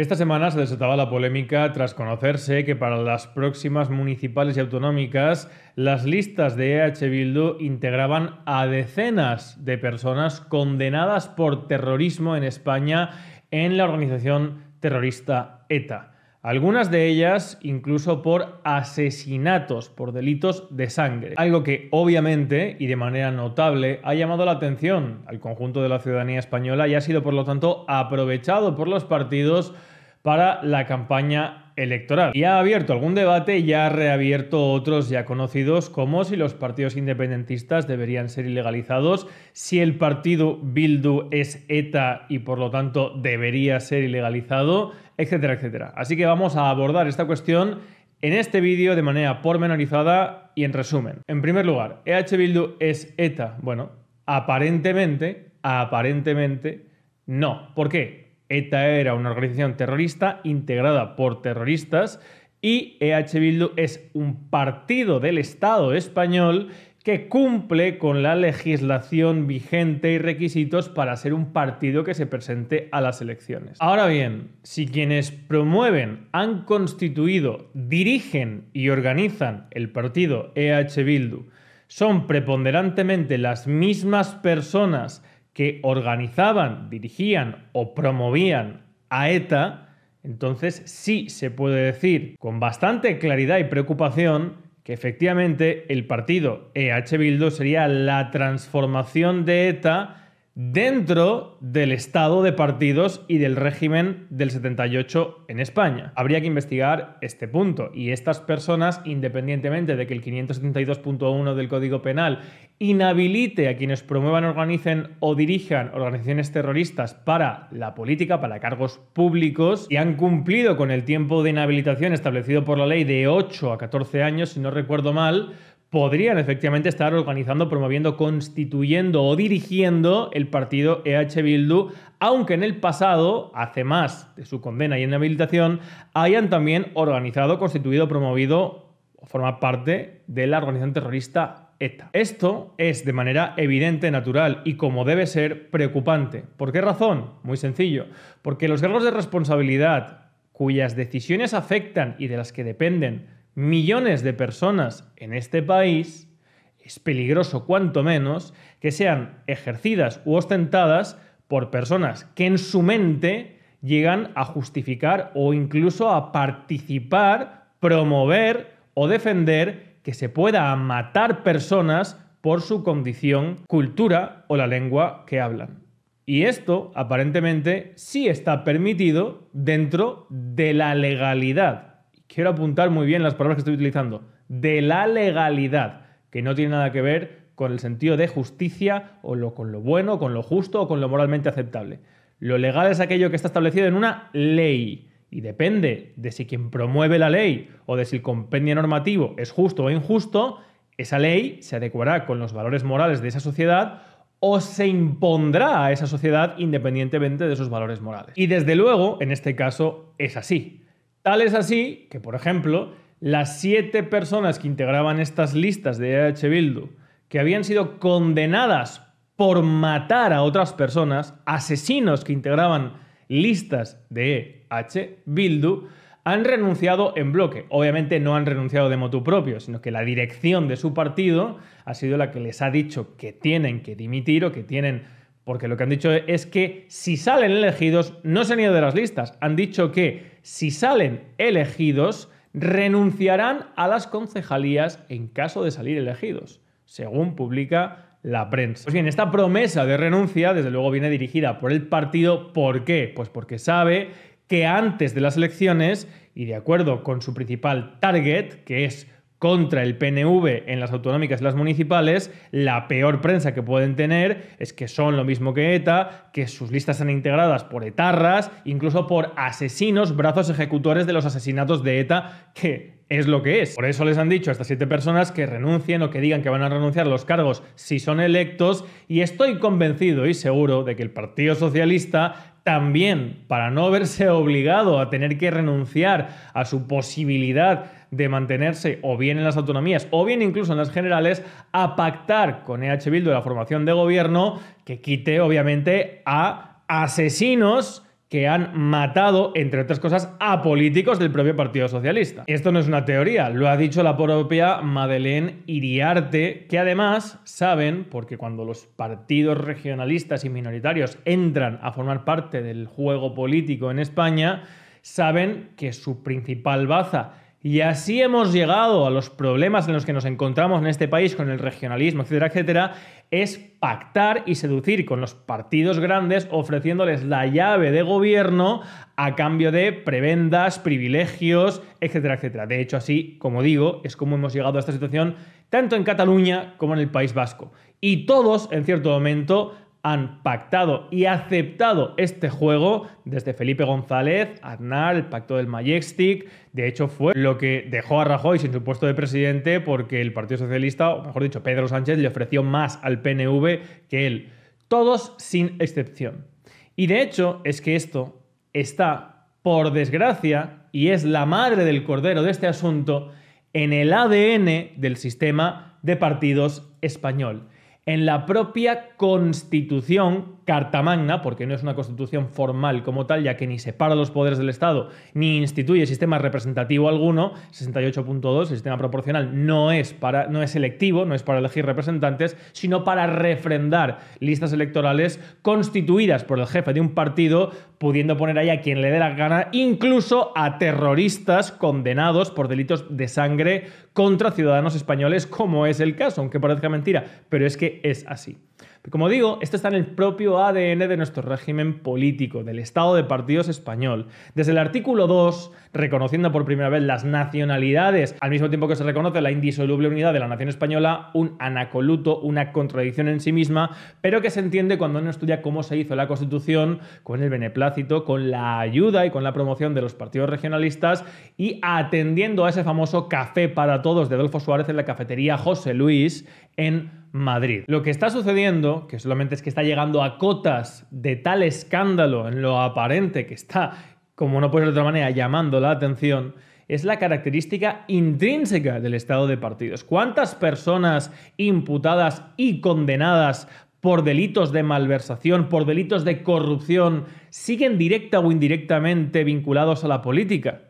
Esta semana se desataba la polémica tras conocerse que para las próximas municipales y autonómicas las listas de EH Bildu integraban a decenas de personas condenadas por terrorismo en España en la organización terrorista ETA algunas de ellas incluso por asesinatos, por delitos de sangre, algo que obviamente y de manera notable ha llamado la atención al conjunto de la ciudadanía española y ha sido por lo tanto aprovechado por los partidos para la campaña electoral. Y ha abierto algún debate y ha reabierto otros ya conocidos como si los partidos independentistas deberían ser ilegalizados, si el partido Bildu es ETA y por lo tanto debería ser ilegalizado, etcétera, etcétera. Así que vamos a abordar esta cuestión en este vídeo de manera pormenorizada y en resumen. En primer lugar, EH Bildu es ETA. Bueno, aparentemente, aparentemente no. ¿Por qué? ETA era una organización terrorista integrada por terroristas y EH Bildu es un partido del Estado español que cumple con la legislación vigente y requisitos para ser un partido que se presente a las elecciones. Ahora bien, si quienes promueven, han constituido, dirigen y organizan el partido EH Bildu son preponderantemente las mismas personas que organizaban, dirigían o promovían a ETA, entonces sí se puede decir con bastante claridad y preocupación que efectivamente el partido EH Bildu sería la transformación de ETA dentro del estado de partidos y del régimen del 78 en España. Habría que investigar este punto y estas personas, independientemente de que el 572.1 del Código Penal inhabilite a quienes promuevan, organicen o dirijan organizaciones terroristas para la política, para cargos públicos, y han cumplido con el tiempo de inhabilitación establecido por la ley de 8 a 14 años, si no recuerdo mal, podrían efectivamente estar organizando, promoviendo, constituyendo o dirigiendo el partido EH Bildu, aunque en el pasado, hace más de su condena y inhabilitación, hayan también organizado, constituido, promovido o forma parte de la organización terrorista ETA. Esto es de manera evidente, natural y como debe ser, preocupante. ¿Por qué razón? Muy sencillo. Porque los cargos de responsabilidad cuyas decisiones afectan y de las que dependen millones de personas en este país, es peligroso cuanto menos que sean ejercidas u ostentadas por personas que en su mente llegan a justificar o incluso a participar, promover o defender que se pueda matar personas por su condición, cultura o la lengua que hablan. Y esto aparentemente sí está permitido dentro de la legalidad quiero apuntar muy bien las palabras que estoy utilizando, de la legalidad, que no tiene nada que ver con el sentido de justicia o con lo bueno, con lo justo o con lo moralmente aceptable. Lo legal es aquello que está establecido en una ley. Y depende de si quien promueve la ley o de si el compendio normativo es justo o injusto, esa ley se adecuará con los valores morales de esa sociedad o se impondrá a esa sociedad independientemente de sus valores morales. Y desde luego, en este caso, es así. Tal es así que, por ejemplo, las siete personas que integraban estas listas de EH Bildu, que habían sido condenadas por matar a otras personas, asesinos que integraban listas de EH Bildu, han renunciado en bloque. Obviamente no han renunciado de motu propio, sino que la dirección de su partido ha sido la que les ha dicho que tienen que dimitir o que tienen porque lo que han dicho es que si salen elegidos, no se han ido de las listas. Han dicho que si salen elegidos, renunciarán a las concejalías en caso de salir elegidos, según publica la prensa. Pues bien, esta promesa de renuncia, desde luego, viene dirigida por el partido. ¿Por qué? Pues porque sabe que antes de las elecciones, y de acuerdo con su principal target, que es contra el PNV en las autonómicas y las municipales, la peor prensa que pueden tener es que son lo mismo que ETA, que sus listas están integradas por etarras, incluso por asesinos, brazos ejecutores de los asesinatos de ETA, que es lo que es. Por eso les han dicho a estas siete personas que renuncien o que digan que van a renunciar a los cargos si son electos, y estoy convencido y seguro de que el Partido Socialista también, para no verse obligado a tener que renunciar a su posibilidad de mantenerse o bien en las autonomías o bien incluso en las generales, a pactar con EH Bildu la formación de gobierno que quite obviamente a asesinos que han matado, entre otras cosas, a políticos del propio Partido Socialista. Esto no es una teoría, lo ha dicho la propia Madeleine Iriarte, que además saben, porque cuando los partidos regionalistas y minoritarios entran a formar parte del juego político en España, saben que su principal baza y así hemos llegado a los problemas en los que nos encontramos en este país con el regionalismo, etcétera, etcétera, es pactar y seducir con los partidos grandes ofreciéndoles la llave de gobierno a cambio de prebendas, privilegios, etcétera, etcétera. De hecho, así, como digo, es como hemos llegado a esta situación tanto en Cataluña como en el País Vasco. Y todos, en cierto momento, han pactado y aceptado este juego desde Felipe González, Aznar, el pacto del Majestic. De hecho, fue lo que dejó a Rajoy sin su puesto de presidente porque el Partido Socialista, o mejor dicho, Pedro Sánchez, le ofreció más al PNV que él. Todos sin excepción. Y de hecho, es que esto está, por desgracia, y es la madre del cordero de este asunto, en el ADN del sistema de partidos español en la propia constitución ...Cartamagna, porque no es una constitución formal como tal, ya que ni separa los poderes del Estado ni instituye sistema representativo alguno. 68.2, el sistema proporcional, no es, para, no es electivo, no es para elegir representantes, sino para refrendar listas electorales constituidas por el jefe de un partido, pudiendo poner ahí a quien le dé la gana, incluso a terroristas condenados por delitos de sangre contra ciudadanos españoles, como es el caso, aunque parezca mentira, pero es que es así. Como digo, esto está en el propio ADN de nuestro régimen político, del Estado de Partidos español. Desde el artículo 2, reconociendo por primera vez las nacionalidades, al mismo tiempo que se reconoce la indisoluble unidad de la nación española, un anacoluto, una contradicción en sí misma, pero que se entiende cuando uno estudia cómo se hizo la Constitución con el beneplácito, con la ayuda y con la promoción de los partidos regionalistas y atendiendo a ese famoso café para todos de Adolfo Suárez en la cafetería José Luis en Madrid. Lo que está sucediendo, que solamente es que está llegando a cotas de tal escándalo en lo aparente que está, como no puede ser de otra manera, llamando la atención, es la característica intrínseca del estado de partidos. ¿Cuántas personas imputadas y condenadas por delitos de malversación, por delitos de corrupción, siguen directa o indirectamente vinculados a la política?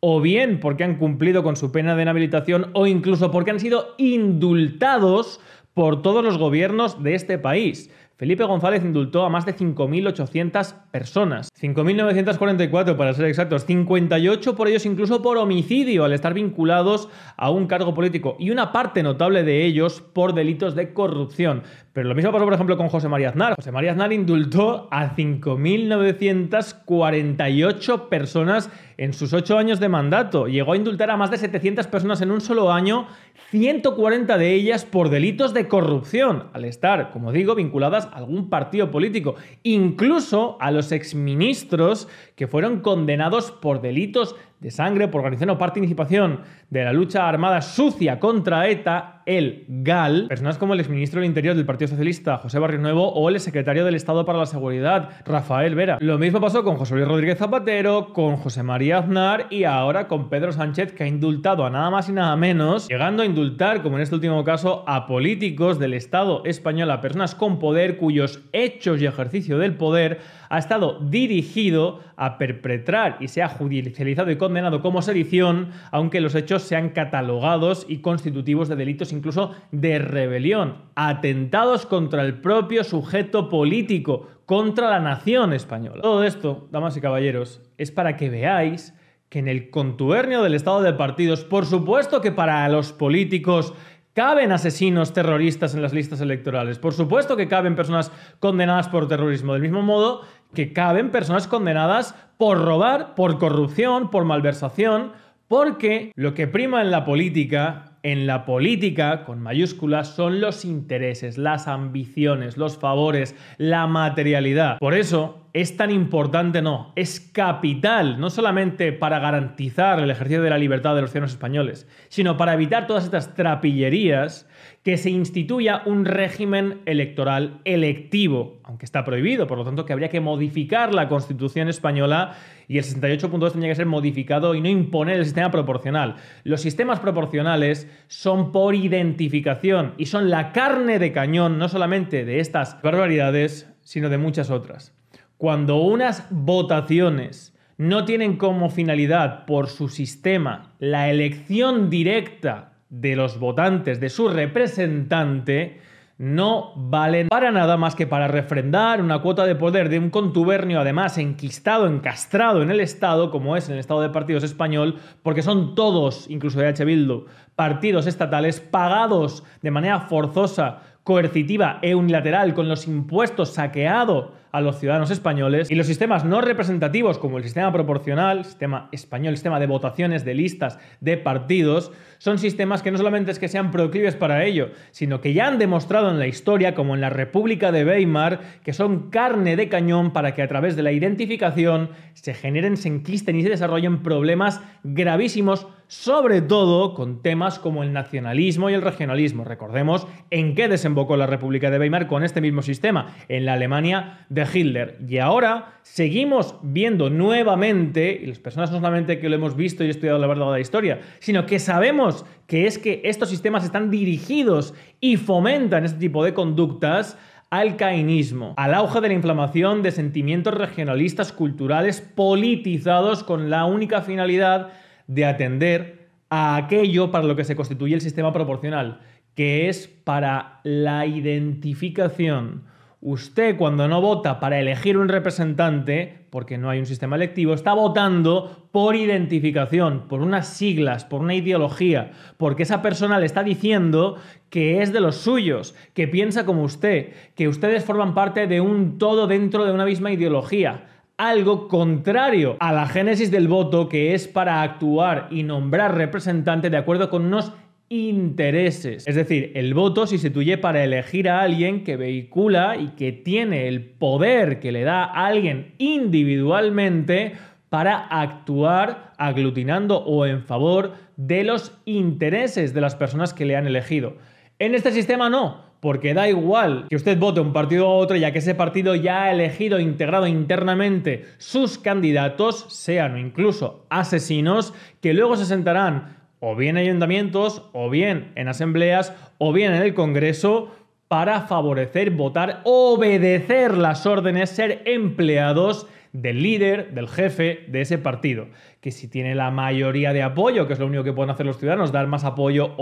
O bien porque han cumplido con su pena de inhabilitación o incluso porque han sido indultados por todos los gobiernos de este país. Felipe González indultó a más de 5.800 personas. 5.944 para ser exactos, 58 por ellos incluso por homicidio al estar vinculados a un cargo político y una parte notable de ellos por delitos de corrupción. Pero lo mismo pasó por ejemplo con José María Aznar. José María Aznar indultó a 5.948 personas en sus 8 años de mandato. Llegó a indultar a más de 700 personas en un solo año, 140 de ellas por delitos de corrupción, al estar, como digo, vinculadas algún partido político, incluso a los exministros que fueron condenados por delitos de sangre, por organización o participación de la lucha armada sucia contra ETA, el GAL, personas como el exministro del Interior del Partido Socialista, José Barrio Nuevo, o el secretario del Estado para la Seguridad, Rafael Vera. Lo mismo pasó con José Luis Rodríguez Zapatero, con José María Aznar y ahora con Pedro Sánchez, que ha indultado a nada más y nada menos, llegando a indultar, como en este último caso, a políticos del Estado español, a personas con poder cuyos hechos y ejercicio del poder ha estado dirigido a perpetrar y se ha judicializado y condenado como sedición, aunque los hechos sean catalogados y constitutivos de delitos incluso de rebelión, atentados contra el propio sujeto político, contra la nación española. Todo esto, damas y caballeros, es para que veáis que en el contubernio del Estado de partidos, por supuesto que para los políticos Caben asesinos terroristas en las listas electorales. Por supuesto que caben personas condenadas por terrorismo. Del mismo modo que caben personas condenadas por robar, por corrupción, por malversación porque lo que prima en la política en la política, con mayúsculas, son los intereses, las ambiciones, los favores, la materialidad. Por eso es tan importante, no, es capital, no solamente para garantizar el ejercicio de la libertad de los ciudadanos españoles, sino para evitar todas estas trapillerías que se instituya un régimen electoral electivo, aunque está prohibido, por lo tanto que habría que modificar la constitución española y el 68.2 tenía que ser modificado y no imponer el sistema proporcional. Los sistemas proporcionales son por identificación y son la carne de cañón no solamente de estas barbaridades, sino de muchas otras. Cuando unas votaciones no tienen como finalidad por su sistema la elección directa de los votantes, de su representante, no valen para nada más que para refrendar una cuota de poder de un contubernio además enquistado, encastrado en el Estado, como es en el Estado de Partidos Español, porque son todos, incluso de H. Bildu, partidos estatales pagados de manera forzosa, coercitiva e unilateral con los impuestos saqueados a los ciudadanos españoles. Y los sistemas no representativos, como el sistema proporcional, sistema español, sistema de votaciones, de listas, de partidos, son sistemas que no solamente es que sean proclives para ello, sino que ya han demostrado en la historia, como en la República de Weimar, que son carne de cañón para que a través de la identificación se generen, se enquisten y se desarrollen problemas gravísimos sobre todo con temas como el nacionalismo y el regionalismo. Recordemos en qué desembocó la República de Weimar con este mismo sistema, en la Alemania de Hitler. Y ahora seguimos viendo nuevamente, y las personas no solamente que lo hemos visto y estudiado la verdad de la historia, sino que sabemos que es que estos sistemas están dirigidos y fomentan este tipo de conductas al cainismo, al auge de la inflamación de sentimientos regionalistas culturales politizados con la única finalidad de atender a aquello para lo que se constituye el sistema proporcional, que es para la identificación Usted cuando no vota para elegir un representante, porque no hay un sistema electivo, está votando por identificación, por unas siglas, por una ideología, porque esa persona le está diciendo que es de los suyos, que piensa como usted, que ustedes forman parte de un todo dentro de una misma ideología algo contrario a la génesis del voto que es para actuar y nombrar representante de acuerdo con unos intereses. Es decir, el voto se instituye para elegir a alguien que vehicula y que tiene el poder que le da a alguien individualmente para actuar aglutinando o en favor de los intereses de las personas que le han elegido. En este sistema no, porque da igual que usted vote un partido u otro, ya que ese partido ya ha elegido, integrado internamente sus candidatos, sean o incluso asesinos, que luego se sentarán o bien en ayuntamientos, o bien en asambleas, o bien en el Congreso, para favorecer, votar, obedecer las órdenes, ser empleados del líder, del jefe de ese partido. Que si tiene la mayoría de apoyo, que es lo único que pueden hacer los ciudadanos, dar más apoyo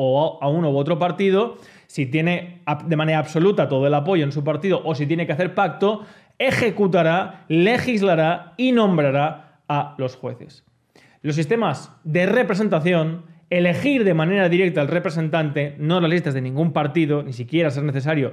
a uno u otro partido, si tiene de manera absoluta todo el apoyo en su partido o si tiene que hacer pacto, ejecutará, legislará y nombrará a los jueces. Los sistemas de representación elegir de manera directa al representante, no las listas de ningún partido, ni siquiera ser necesario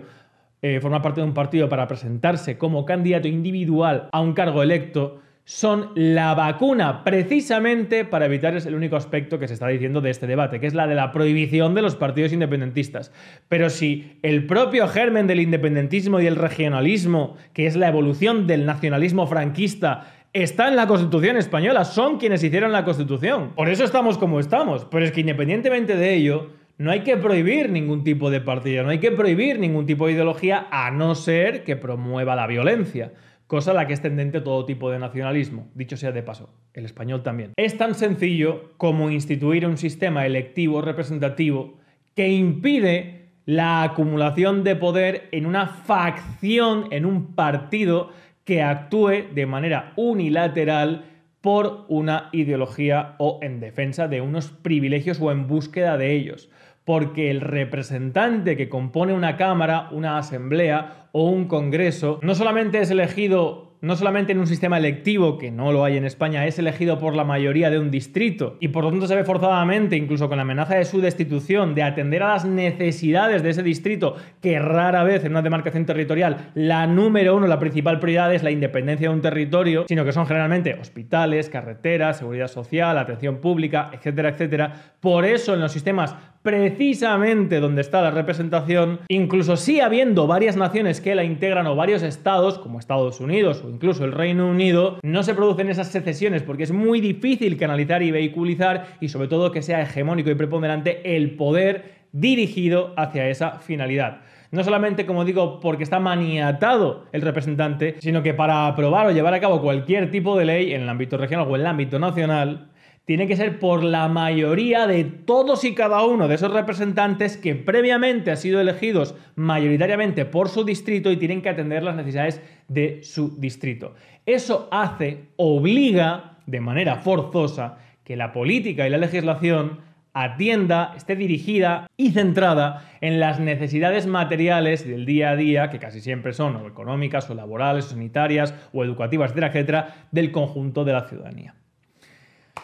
eh, formar parte de un partido para presentarse como candidato individual a un cargo electo, son la vacuna, precisamente para evitar es el único aspecto que se está diciendo de este debate, que es la de la prohibición de los partidos independentistas. Pero si el propio germen del independentismo y el regionalismo, que es la evolución del nacionalismo franquista, está en la Constitución española, son quienes hicieron la Constitución. Por eso estamos como estamos, pero es que independientemente de ello, no hay que prohibir ningún tipo de partido, no hay que prohibir ningún tipo de ideología a no ser que promueva la violencia, cosa a la que es tendente todo tipo de nacionalismo, dicho sea de paso, el español también. Es tan sencillo como instituir un sistema electivo representativo que impide la acumulación de poder en una facción, en un partido que actúe de manera unilateral por una ideología o en defensa de unos privilegios o en búsqueda de ellos. Porque el representante que compone una Cámara, una Asamblea o un Congreso no solamente es elegido no solamente en un sistema electivo, que no lo hay en España, es elegido por la mayoría de un distrito y por lo tanto se ve forzadamente, incluso con la amenaza de su destitución, de atender a las necesidades de ese distrito, que rara vez en una demarcación territorial la número uno, la principal prioridad es la independencia de un territorio, sino que son generalmente hospitales, carreteras, seguridad social, atención pública, etcétera, etcétera. Por eso en los sistemas precisamente donde está la representación, incluso si habiendo varias naciones que la integran o varios estados, como Estados Unidos o incluso el Reino Unido, no se producen esas secesiones porque es muy difícil canalizar y vehiculizar y sobre todo que sea hegemónico y preponderante el poder dirigido hacia esa finalidad. No solamente, como digo, porque está maniatado el representante, sino que para aprobar o llevar a cabo cualquier tipo de ley en el ámbito regional o en el ámbito nacional, tiene que ser por la mayoría de todos y cada uno de esos representantes que previamente han sido elegidos mayoritariamente por su distrito y tienen que atender las necesidades de su distrito. Eso hace, obliga de manera forzosa que la política y la legislación atienda, esté dirigida y centrada en las necesidades materiales del día a día, que casi siempre son económicas o laborales sanitarias o educativas, etcétera, etcétera, del conjunto de la ciudadanía.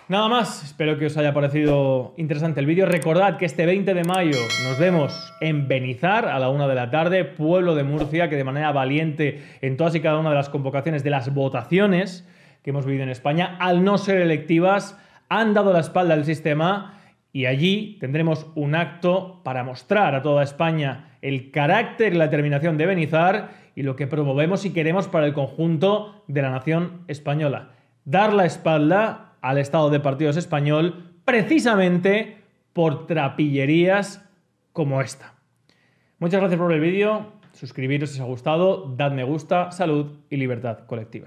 Nada más, espero que os haya parecido interesante el vídeo. Recordad que este 20 de mayo nos vemos en Benizar a la una de la tarde, pueblo de Murcia, que de manera valiente en todas y cada una de las convocaciones de las votaciones que hemos vivido en España, al no ser electivas, han dado la espalda al sistema y allí tendremos un acto para mostrar a toda España el carácter y la determinación de Benizar y lo que promovemos y queremos para el conjunto de la nación española. Dar la espalda al estado de partidos español precisamente por trapillerías como esta. Muchas gracias por el vídeo, suscribiros si os ha gustado, dad me gusta, salud y libertad colectiva.